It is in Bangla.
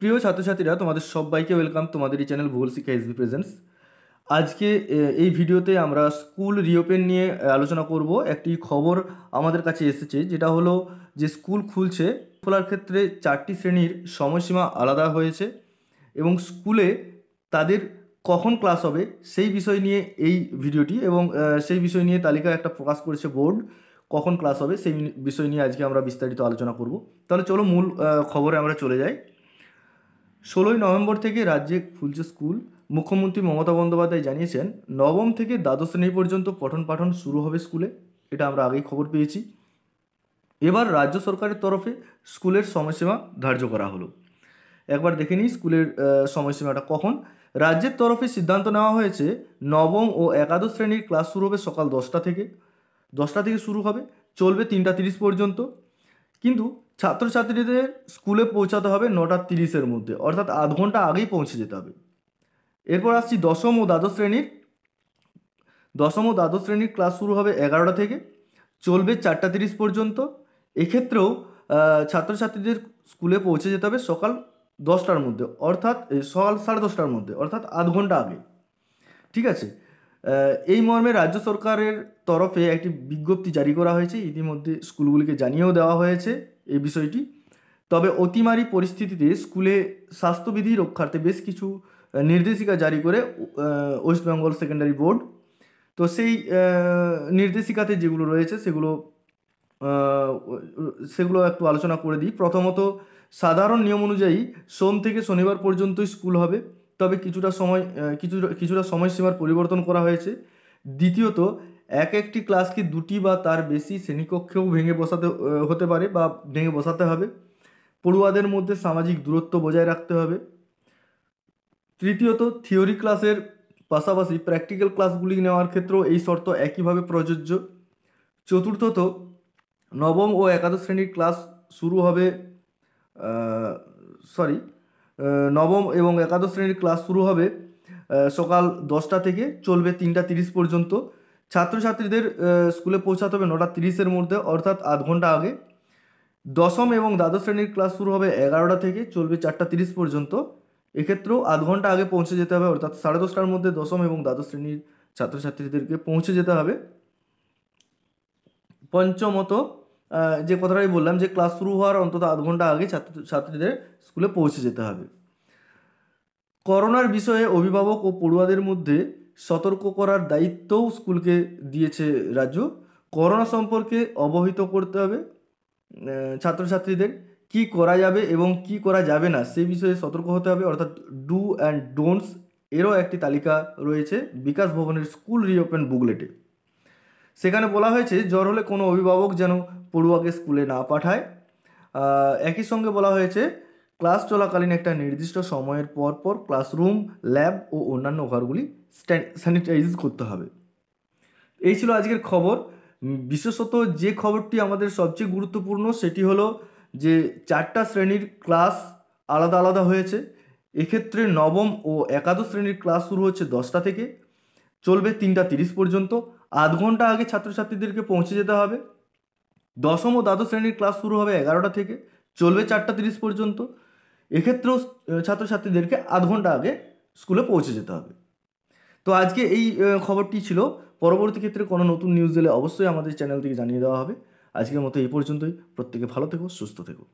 প্রিয় ছাত্রছাত্রীরা তোমাদের সবাইকে ওয়েলকাম তোমাদের এই চ্যানেল ভূগোল শিক্ষা এসবি প্রেজেন্টস আজকে এই ভিডিওতে আমরা স্কুল রিওপেন নিয়ে আলোচনা করব একটি খবর আমাদের কাছে এসেছে যেটা হলো যে স্কুল খুলছে খোলার ক্ষেত্রে চারটি শ্রেণীর সময়সীমা আলাদা হয়েছে এবং স্কুলে তাদের কখন ক্লাস হবে সেই বিষয় নিয়ে এই ভিডিওটি এবং সেই বিষয় নিয়ে তালিকা একটা প্রকাশ করেছে বোর্ড কখন ক্লাস হবে সেই বিষয় নিয়ে আজকে আমরা বিস্তারিত আলোচনা করব তাহলে চলো মূল খবরে আমরা চলে যাই ষোলোই নভেম্বর থেকে রাজ্যে খুলছে স্কুল মুখ্যমন্ত্রী মমতা বন্দ্যোপাধ্যায় জানিয়েছেন নবম থেকে দ্বাদশ শ্রেণী পর্যন্ত পঠন পাঠন শুরু হবে স্কুলে এটা আমরা আগেই খবর পেয়েছি এবার রাজ্য সরকারের তরফে স্কুলের সময়সীমা ধার্য করা হলো একবার দেখে নিই স্কুলের সময়সীমাটা কখন রাজ্যের তরফে সিদ্ধান্ত নেওয়া হয়েছে নবম ও একাদশ শ্রেণীর ক্লাস শুরু হবে সকাল দশটা থেকে দশটা থেকে শুরু হবে চলবে তিনটা তিরিশ পর্যন্ত কিন্তু ছাত্রছাত্রীদের স্কুলে পৌঁছাতে হবে নটা তিরিশের মধ্যে অর্থাৎ আধ ঘন্টা আগেই পৌঁছে যেতে হবে এরপর আসছি দশম ও দ্বাদশ শ্রেণীর দশম ও দ্বাদশ শ্রেণীর ক্লাস শুরু হবে এগারোটা থেকে চলবে চারটা তিরিশ পর্যন্ত এক্ষেত্রেও ছাত্রছাত্রীদের স্কুলে পৌঁছে যেতে হবে সকাল দশটার মধ্যে অর্থাৎ সকাল সাড়ে দশটার মধ্যে অর্থাৎ আধ ঘন্টা আগে ঠিক আছে এই মর্মে রাজ্য সরকারের তরফে একটি বিজ্ঞপ্তি জারি করা হয়েছে ইতিমধ্যে স্কুলগুলিকে জানিয়েও দেওয়া হয়েছে এই বিষয়টি তবে অতিমারি পরিস্থিতিতে স্কুলে স্বাস্থ্যবিধি রক্ষার্থে বেশ কিছু নির্দেশিকা জারি করে ওয়েস্ট বেঙ্গল সেকেন্ডারি বোর্ড তো সেই নির্দেশিকাতে যেগুলো রয়েছে সেগুলো সেগুলো একটু আলোচনা করে দিই প্রথমত সাধারণ নিয়ম অনুযায়ী সোম থেকে শনিবার পর্যন্ত স্কুল হবে তবে কিছুটা সময় কিছু কিছুটা সময়সীমার পরিবর্তন করা হয়েছে দ্বিতীয়ত এক একটি ক্লাসকে দুটি বা তার বেশি শ্রেণীকক্ষেও ভেঙে বসাতে হতে পারে বা ভেঙে বসাতে হবে পড়ুয়াদের মধ্যে সামাজিক দূরত্ব বজায় রাখতে হবে তৃতীয়ত থিওরি ক্লাসের পাশাপাশি প্র্যাকটিক্যাল ক্লাসগুলি নেওয়ার ক্ষেত্রেও এই শর্ত একইভাবে প্রযোজ্য চতুর্থত নবম ও একাদশ শ্রেণীর ক্লাস শুরু হবে সরি নবম এবং একাদশ শ্রেণীর ক্লাস শুরু হবে সকাল দশটা থেকে চলবে তিনটা তিরিশ পর্যন্ত ছাত্রছাত্রীদের স্কুলে পৌঁছাতে হবে নটা তিরিশের মধ্যে অর্থাৎ আধ ঘন্টা আগে দশম এবং দ্বাদশ শ্রেণীর ক্লাস শুরু হবে এগারোটা থেকে চলবে চারটা তিরিশ পর্যন্ত এক্ষেত্রেও আধ ঘন্টা আগে পৌঁছে যেতে হবে অর্থাৎ সাড়ে দশটার মধ্যে দশম এবং দ্বাদশ শ্রেণীর ছাত্রছাত্রীদেরকে পৌঁছে যেতে হবে পঞ্চমত যে কথাটাই বললাম যে ক্লাস শুরু হওয়ার অন্তত আধ ঘন্টা আগে ছাত্র ছাত্রীদের স্কুলে পৌঁছে যেতে হবে করোনার বিষয়ে অভিভাবক ও পড়ুয়াদের মধ্যে সতর্ক করার দায়িত্বও স্কুলকে দিয়েছে রাজ্য করোনা সম্পর্কে অবহিত করতে হবে ছাত্রছাত্রীদের কি করা যাবে এবং কি করা যাবে না সে বিষয়ে সতর্ক হতে হবে অর্থাৎ ডু অ্যান্ড ডোন্টস এরও একটি তালিকা রয়েছে বিকাশ ভবনের স্কুল রিওপেন বুকলেটে সেখানে বলা হয়েছে জ্বর হলে কোনো অভিভাবক যেন পড়ুয়াকে স্কুলে না পাঠায় একই সঙ্গে বলা হয়েছে ক্লাস চলাকালীন একটা নির্দিষ্ট সময়ের পর পর ক্লাসরুম ল্যাব ও অন্যান্য ঘরগুলি স্যানিটাইজ করতে হবে এই ছিল আজকের খবর বিশেষত যে খবরটি আমাদের সবচেয়ে গুরুত্বপূর্ণ সেটি হলো যে চারটা শ্রেণীর ক্লাস আলাদা আলাদা হয়েছে এক্ষেত্রে নবম ও একাদশ শ্রেণীর ক্লাস শুরু হচ্ছে দশটা থেকে চলবে তিনটা তিরিশ পর্যন্ত আধ ঘন্টা আগে ছাত্রছাত্রীদেরকে পৌঁছে যেতে হবে দশম ও দ্বাদশ শ্রেণীর ক্লাস শুরু হবে এগারোটা থেকে চলবে চারটা তিরিশ পর্যন্ত এক্ষেত্রেও ছাত্রছাত্রীদেরকে আধ ঘন্টা আগে স্কুলে পৌঁছে যেতে হবে তো আজকে এই খবরটি ছিল পরবর্তী ক্ষেত্রে কোনো নতুন নিউজ দিলে অবশ্যই আমাদের চ্যানেল থেকে জানিয়ে দেওয়া হবে আজকের মতো এই পর্যন্তই প্রত্যেকে ভালো থেকো সুস্থ থেকো